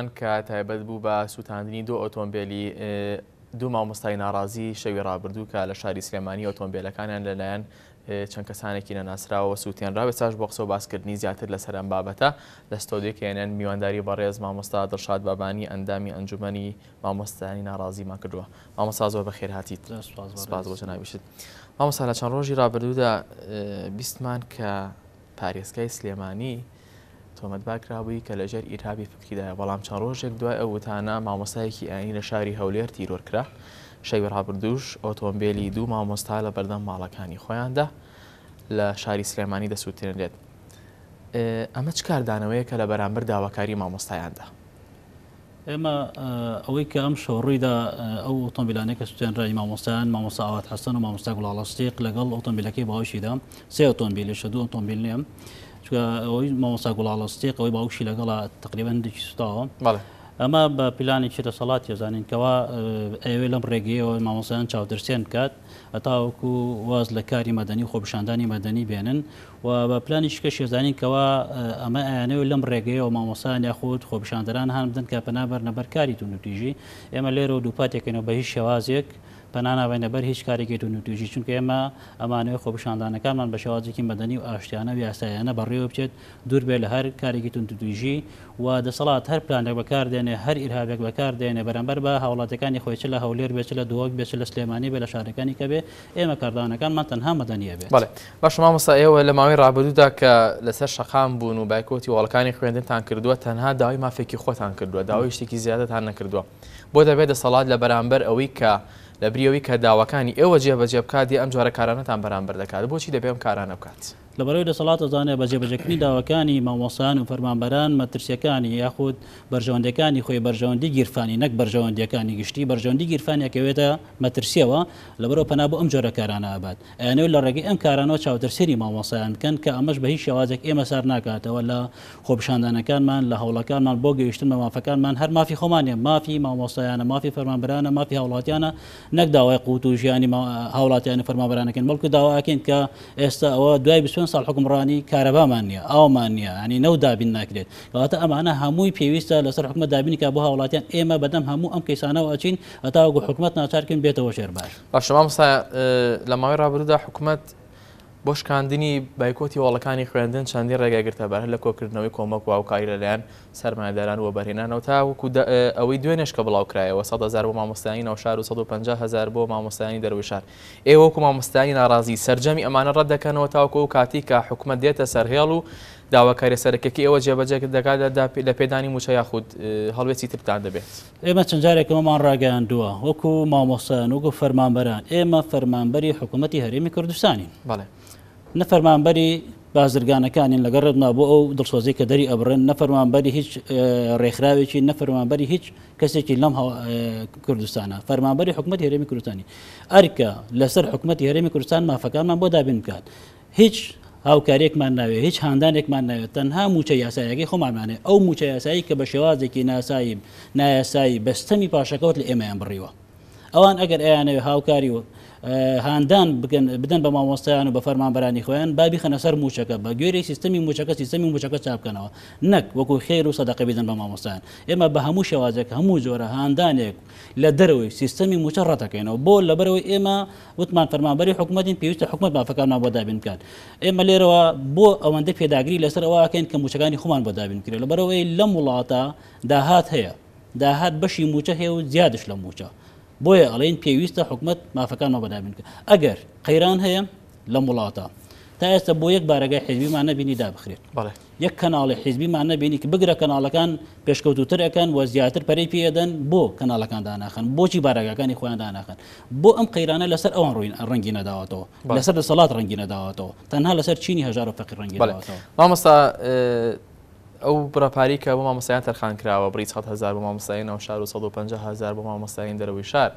کە تایبەت بوو بە سووتاندنی دو ئۆتۆمبیلی دوو مامۆستای ناڕازی شەوی ڕابردوو کە لە شاری سلێمانی ئۆتۆمبیلەکانیان لەلایەن چەند کەسانێکی نەناسراوە سووتێنرا بە چاش بۆ قسە و باسکردنی زیاتر لە سەرم بابەتە لە ستۆدیکێنێن میوانداری بەڕێز مامۆستا دڵشاد بابانی ئەندامی ئەنجومی مامۆستانی ناڕازیمان کردووە مامۆستا زۆر بەخێر هاتیت سپاس بۆ ناویشت مامۆستا لە چەند ڕۆژی ڕابردوودا بیستمان کە پارێزگای سلێمانی تۆمەتباکراوی کە لەژێر ئیرهابی فکریدایە بەڵام چا ڕۆژێک دوای ئەوتانە مامۆسایەکی ئاینی لە شاری هەولێر تیرۆرکرا شەوی ڕابردوش ئۆتۆمبیلی دوو مامۆستا لە بەردەم ماڵەکانی خۆیاندا لە شاری سلێمانی دەسووتێنرێت ئەمە چ کاردانەوەیە کە لە بەرامبەر داواکاری مامۆستایاندا ئێمە ئەوەی کە ئەم شۆڕیدا ئەو ئۆتۆمبیلانێک کە سوتێنڕی مامۆستایان مامۆساوات حەستن و مامۆستا گوڵاڵستێق لەگەڵ ئۆتۆمبیلەکەی باوشیدا سێ ئۆتۆمبیلش دوو ئۆتۆمبیل نێم چکە ئەوەی مامۆسا گوڵاڵە ستێقەوەی باوشی لەگەڵا تقریبەن دەکی سوتاوە ئەمە بە پیلانێکی لە سەڵات ێزانینکەوە ئەوێ لەم ڕێگەیەوە مامۆسایان چاودرسێن بکات ئەتاوەکو واز لە کاری مەدەنی خۆپشاندانی مەدەنی بێنن و بە پلانیشکە شێزانینکەوە ئەمە ئایانەوە لەم ڕێگەیەوە مامۆسان یاخود خۆپشاندەران هاان بدەن کە پەنابەر نەبەرکاری تونوتیژی ئێمە لێرە و دووپاتێکەوە بە هیچ شێوازێک پەناناوێنە بەر هیچ کارێکی و توژی چونکە ئێمە ئەمانەوەی خۆپشاندانەکانمان بە شێوازێکی مەدەنی و ئاشتیانە و یاسایانە بەڕێوە بچێت دوور بێ لە هەر کارێکی تون توژی و دەسەڵات هەر پلانێک بەکاردێنێ هەر ئیرهابێک بەکاردێنێ بەرەمبەر بە هاوڵاتەکانی خۆیچ لە هەولێر بێت لە دووەک بێت لە سلێمانی بێ لە شارەکانی کە بێ ئێمە کاردانەکانمان تەنها مەدەنیە بێت بڵێ باشە مامەسا ئێوە لە ماوەی ڕابدوودا کە لەسەر شەقام بوون و بایکۆتی وڵەکانی خوێندنتان کردووە تەنها داوای مافێکی خۆتان کردووە داوای شتێکی زیادەتان نەکردووە بۆ دەبێت دەسەڵات لە بەرامبەر ئەوەی کە لە بریەوەی کە داواکانی ئێوە جێبەجێ بکات دی ئەم جۆرە کارانەتان بەرامبەر دەکات بۆچی دەبێم کارانە بکات. لە بەرەوەی دەسەڵات ئەزانێ بە جێبەجەکردنی داواکانی مامۆسان و فەرمانبەران مەترسیەکانی یاخود بەرژەوەندەکانی خۆی بەرژەوەندی گیرفانی نەک بەرژەوەندەکانی گشتی بەرژەوەندی گیرفانیەکەوێتە مەترسیەوە لە بەرەوە پەنا بۆ ئەم جۆرە کارانە ئابات ئەێنەوە لە ڕێگەی ئەم کارانەوە چاوتەرسری مامۆسایان بکەن کە ئەمەش بە هیچ شێوازێک ئێمە سار ناکاتەوە لە خۆپشاندانەکانمان لە هەوڵەکانمان بۆ گەیشتن بە مافەکانمان هەر مافی خۆمانە مافی مامۆسایانە مافی فەرمانبرانە مافی هاوڵاتیانە نەک داوای قووت و ژیانی هاوڵاتیانی فەرمابرانەکەن بەڵکو داواکەن کە ئێستا ئەوە دوای بسوێن پێ ساڵ حکمڕانی کارەبامان نیە ئاومان يعني نیە ینی نەو دابین ناکرێت کەواتە ئەمانە هەمووی پێویستە لەسەر حکومە دابینیکە بۆ هاوڵاتیان ئێمە بەدەم هەموو ئەم کەیسانەوە ئەچین ئەتاوەگو حکوومەت ناچارکن بێتەوە شێر باش باشما اه، لما ماوەی ڕابردا حکوومەت بۆ شکاندنی بایکۆتی وڵەکانی خوێندن چەندی ڕێگەگرتە بەر لە کۆکردنەوەی کۆمەک واوکاری لەلایەن سەرمایداران وە بەرهێنانەوە تاوەکو ئەوەی دوێنێش کە بڵاوکرایەوە 100هزار بۆ مامۆستانی ناوشار و 150هزار بۆ مامۆستانی دەرویشار ئێوەکو مامۆستانی ناڕازی سرجەمی ئەمانە ڕەت دەکەنەوە تاوکو و کاتی کە حکومە دێتە سەرهێڵ و داواکاری سەرکەکی ئێوە جێبەجێک دەکات لە پێدانی موچە یاخود هەڵوێتی ترتان دەبێت ئێمە چەندجارێکەوەمان ڕاگەیاندووە وەکو مامۆسان وەکو فەرمانبەران ئێمە فەرمانبەری حکوومەتتی هەرێمی کوردستانی بەڵێ نەفەرمانبەری بازرگانەکانین لەگە ڕێبنا بۆ ئەو دڵسۆزی کە دەری ئەبرن نەفەرمانبەری هیچ ڕێکخراوێکی نەفەرمانبەری هیچ کەسێکی لەم کوردستانە فەرمانبەری حکوومەت هەرێمی کوردستانی ئەرکە لەسەر حکوومەتتی هەرێمی کوردستان مافەکانمان بۆ دابین بکات هیچ هاوکارێکمان ناوێت هیچ هاندانێکمان ناوێت تەنها موچە یاسایەکەی خۆمانمانێت ئەو موچە یاسایی کە بە شێوازێکی ناسایی نایاسایی بەستەمی پاشەکەوت لە ئێمەیان بڕیوە اوان ئەوان ئەگەر ئەیانەوێ يعني هاوکاری و آه، هاندان بکەن بدەن بە مامۆستایان و بە فەرمانبرانی خۆیان بابی خەنەسەر موچەکە بە گوێری سیستمی موچەکە سیستمی موچەکە چاپکەنەوە نەک وەکو خێر و سەدەقە بدەن بە مامۆستایان ئێمە بە هەموو شێوازێک هەموو جۆرە هاندانێک لە دەروی سیستمی موچە ڕەتەکەینەوە بۆ لەبەرەوەی ئێمە وتمان فەرمانبەری حکوومەتین پێویستە حکوومەت بافەکاننا بۆ دابین بکات ئێمە لێرەوە بۆ ئەوەندە لسر لەسەرەوەکەین کە موچەکانی خۆمان بۆ دابین کرێت لەبەرەوەی لەم وڵاتە داهات هەیە داهات بەشی موچە هەیە و زیادش لە موچە بۆیە ئەڵین پێویستە حکومت مافەکانەوە بەدابین کرد ئەگەر قەیران هەیە لە وڵاتە تا ئێستا بۆ یەک بارەگای حزبیمان نەبینی دابخرێت یەک کەناڵی حزبیمان نەبینی کە بگرە کەناڵەکان پێشکەوتوترەکەن وە زیاتر پەری پێدەن بۆ کەناڵەکان داناخن بۆچی بارەگەکانی خۆیان داناخن بۆ ئەم قەیرانە لەسەر ئەوان ڕوین ڕەنگی نەداوەتەوە لەسەر لە سەڵات ڕەنگی نەداوەتەوە تەنها لەسەر چینی هەژار و فەقی ڕەنگی مامەستا ئەو بڕپاری کە بۆ مامۆسایان تەرخان کراوە بری هزار بۆ مامۆسایین ئەو شار و 150 هزار بۆ مامۆسایین دەرەوەی شار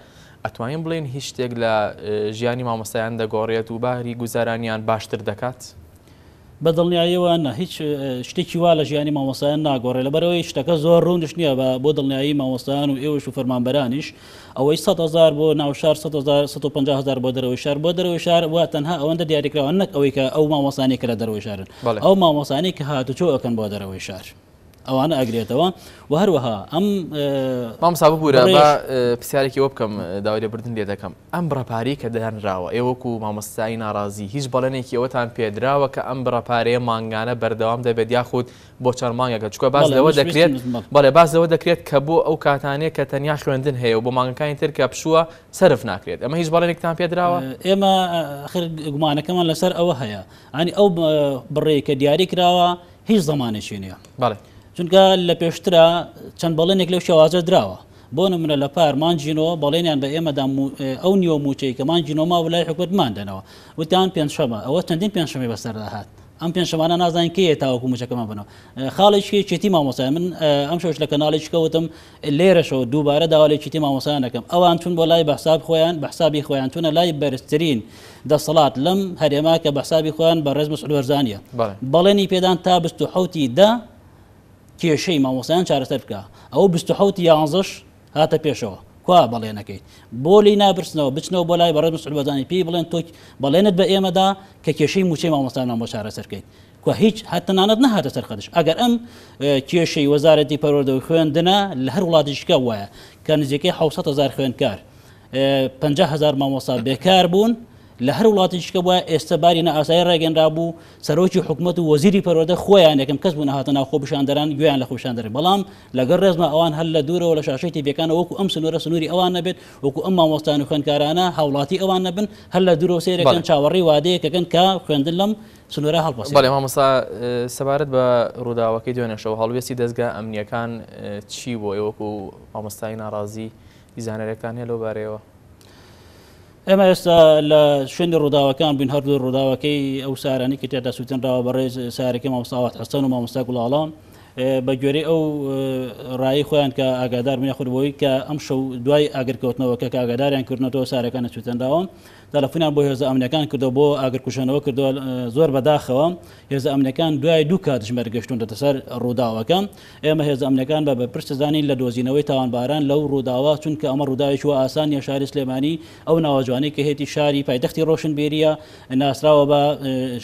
ئەتوانین بڵین هیچ شتێک لە ژیانی مامۆسایان دەگۆڕێت و باری گوزارانیان باشتر دەکات؟ بەدڵنیاییەوەە هیچ شتێکی وا لە ژیانی مامۆسایان ناگۆڕێ لە بەرەوەی شتەکە زۆر ڕوندش نییە بە بۆ دڵنیایی مامۆستایان و ئێوەش و فەرمانبەرانیش ئەوەی 100هزار بۆ ناوشار 150هزار بۆ دەرەوەی شار بۆ دەرەوەی شار وا تەنها ئەوەندە دیاریکراوە نەک ئەوەی کە ئەو مامۆسانی کە لە دەرەوەی شارن ئەو مامۆسانی کە هاتوچۆ ئەەکەن بۆ دەرەوەی شار. ئەوانە ئەگرێتەوە و هەروەها ئەم مام ساببوورە پرسیارێکی وە بکەم داوری بردن لێ دەکەم ئەم بڕپاری کە دەدانراوە ئێوەکو مامۆستایی ناڕازی هیچ بەڵێنێکی ئەوەتان پێدراوە کە ئەم بڕپارەیە ماگانە بەردەوام دەبێت یاخود بۆ چارمانگەکە چکە باز لەوە دەکرێت بەڵێ بازەوە دەکرێت کە بۆ ئەو کاتانەیە کە تەنیا خوێندن هەیە و بۆ ماگەکانی تر کە پشووە سرف ناکرێت ئەمە هیچ بەڵێنێکتان پێدراوە ئێمە گومانەکەمان لەسەر ئەوە هەیە ئەنی ئەو بڕێ کە دیاری کراوە هیچ زمانە شوێنەیە بەڵێ چونکە لە پێشترا چەند بەڵێنێک لەو شێوازە درراوە بۆ نمرە لە پارمانجیینەوە بەڵێنیان بە ئێمەدا ئەو نیوە موچەی کەمان جینۆما و لای حکوتمان دەنەوە وتیان پێنجشەمە ئەوە چەندین پێنجشەمی بەسەردا هاات ئەم پێنجشەمانە نازانین کێ تاوەکو موچەکەمان بنەوە خاڵێکی چێتی مامۆسای من ئەم شش لە کەناڵیکەوتم لێرەشەوە دووبارە داوالی چیتی مامۆسایانەکەم ئەوان چون بۆ لای بەحساب خۆیان بەحسابی خۆیان چونە لای بەرزترین دەسەڵات لەم هەرێما کە بەحسابی خۆیان بە ڕێزمە سلوەرزانە بەڵێنی پێدان تا 1970 دا کێشەی مامۆستایان چارەسەر بکە ئەو 1970 یانزش هاتە پێشەوە کوا بەڵێنەکەیت بۆ لی نابرسنەوە بچنەوە بۆ لای بەڕێ مسلبەدانی پێی بڵێن تۆک بەڵێنت بە ئێمەدا کە کێشەی موچەی مامۆستانان بۆ چارەسەرکەیت کو هیچ هەتەنانەت نەهاتە سەرخەدش ئەگەر ئەم کێشەی وەزارەتی پەرۆردەوە خوێندنە لە هەر وڵاتیشکە وایە کە نزیکەی 600 هزار خوێندکار 500 هزار مامۆستا بێکار بوون لە هەر وڵاتیشکە بووە ئێستا باری نەئاسایی ڕێگەنرا بوو سەرۆکی حکوومەت و وەزیری پەرۆدە خۆیان یەکەم کەس بوون هاتە ناخۆ بشاندەران گویان لە خۆشاندەری بەڵام لەگەر ڕێزمە ئەوان هەر لە دوورەوە لە شاشەی تێبەکانە وەکو ئەم سنوورە سنووری ئەوان نەبێت وەکو ئەم مامۆستان و خوێنکارانە هاوڵاتی ئەوان نەبن هەر لە دوورەوە سێرەکان چاوەڕی وادەیەکەکەن کە خوێندن لەم سنوورە هەڵپاس بەڵێ مامەسا سەبارەت بە ڕووداوەکەی دوێنێشەوە هەڵوێستی دەستگا ئەمنیەکان چی بۆ ئێوەکو مامۆستای ناڕازی دیزانەرەکان هەیە لەوبارەیەوە ئێمە ئێستا لە شوێنی ڕووداوەکان بین هەردوو ڕووداوەکەی ئەو سارانی کە تێدا سووتنراوە بەڕێز سارەکە مامۆستاوات حستان و مامۆستا گوڵاڵام بە گوێرەی ئەو ڕایی خۆیان کە ئاگادار منە خودبەوەی کە ئەم شەو دوای ئاگرکەوتنەوە کە ئاگاداریان کردنەوە سارەکانە سووتەنداوم تەلەفۆنیان بۆ هێز ئەمنەکان کردەوە بۆ ئاگرکوشانەوە کردەوە زۆر بەداخەوە هێز ئەمنەکان دوای دوو کاتژمەر گەشتون دەتەسەر ڕووداوەکە ئێمە هێز ئەمنەکان بە بەپرسەزانی لە دۆزینەوەی تاوانباران لەو ڕووداوە چونکە ئەمە ڕووداویشوە ئاسان یە شاری سلێمانی ئەو ناوەجوانی کە هێتی شاری پایتەختی ڕۆشنبیریە ناسراوە بە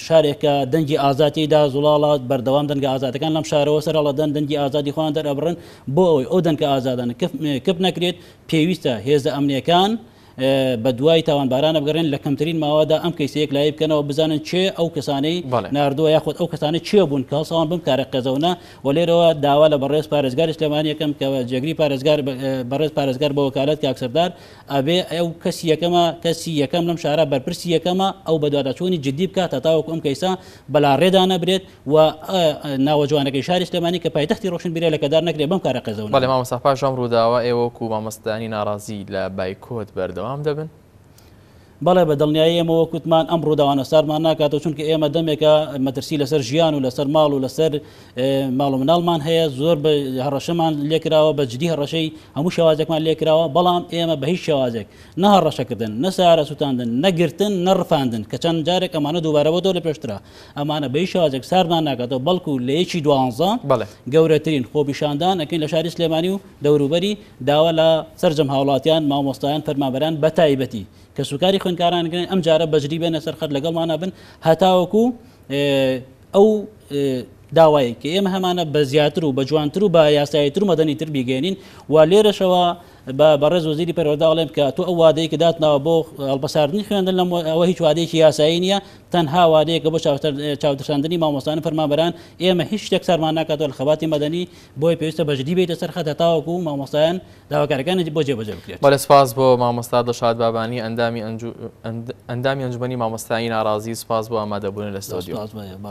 شارێکە دەنگی ئازاتیدا زوڵاڵات بەردەوام دەنگە ئازاتەکان لەم شارەوە سەرڵەدەن دەنگی ئازادی خوان دەرەبڕن بۆ ئەوی ئەو دەنگکە ئازادانە کەپ نەکرێت پێویستە هێزە ئەمنیەکان بە دوای تاوانبارانە بگەڕێن لە کەمترین ماوادا ئەم کەیسەیەک لای بکەنەوە بزانن چێ ئەو کەسانەی نردووە یاخود ئەو کەسانە چیە بوون کاسەوان بم کارە قەزەونە و لێرەوە داوا لە بەڕێز پارێزگار سلێمانیەکەم کەەوە جگری پارێزگار بەڕێز پارێزگار بە وکالت کاکسەردار ئەبێ ئەو کەسی یەکەمە کەسی یەکەم لەم شارە بەرپرسی یەکەمە ئەو بەدواداچوونی جدی بکات تاوەکو ئەم کەیسا بەلا ڕێدانە برێت و ناوەجوانەکەی شاری سلێمانی کە پایتەختی ڕۆشن بیرێ لە کەدار نەکرێ بەم کارە قەزەون بەێ مامەساپاژام ڕووداوە ئێوەکو مامەستانی ناڕازی لە بایکۆت بەردە دوام دبن بەڵێ بە دڵنیایی ئێمەوە کوتمان ئەم ڕووداوانە سارمان ناکاتەوە چونکە ئێمە دەمێکە مەترسی لەسەر ژیان و لەسەر ماڵ و لەسەر ماڵ و مناڵمان هەیە زۆر بە هەڕەشەمان لێکراوە بە جدی هەڕەشەی هەموو شێوازێکمان لێکراوە بەڵام ئێمە بە هیچ شێوازێک نەها ڕەشەکردن نەسارە سووتاندن نەگرتن نەڕفاندن کە چەند جارێک ئەمانە دووبارەوە دۆ لە پێشترا ئەمانە بە هیچ شێوازێک سارمان ناکاتەوە بەڵکو لە یەکی دوانزان گەورەترین خۆبیشاندان ئەەکەین لە شاری سلێمانی و دەوروبەری داوا لە سرجەم هاوڵاتیان مامۆستایان فەرمابەران بە تایبەتی کە سوکاری خوێنکارانگرن ئەم جارە بەجری بێنە سەرخەت لەگەڵمانە بن هەتاوەکو آه، او آه، داوایە کە ئێمە هەمانە بە زیاتر و بە جوانتر و بە یاساییتر و مەدەنی تر بیگەێنین و لێرەشەوە بەڕێز وزیری پەرۆداڵێم کە تۆ ئەو وادەیە کە داتناوە بۆ هەڵبەساردننی خوێندن لە ئەوە هیچ وادەیەکی یاسایی نیە تەنها وادەیە کە بۆ چاودشاندنی مامۆستان فەرمابران ئێمە هیچ شتێک سەرمان ناکاتەوە لە خەباتی مەدەنی بۆی پێویستە بەژدی بێتە سەر خەتە تاوەکو و مامۆستایان داواکارەکانی بۆ جێبەجێ بکرێت بە سپاس بۆ مامۆستا دەشاد بابانی ئەندامی ئەنجومی مامۆستایی ناڕازی سپاس بۆ ئامادەبوون لە سۆدیۆ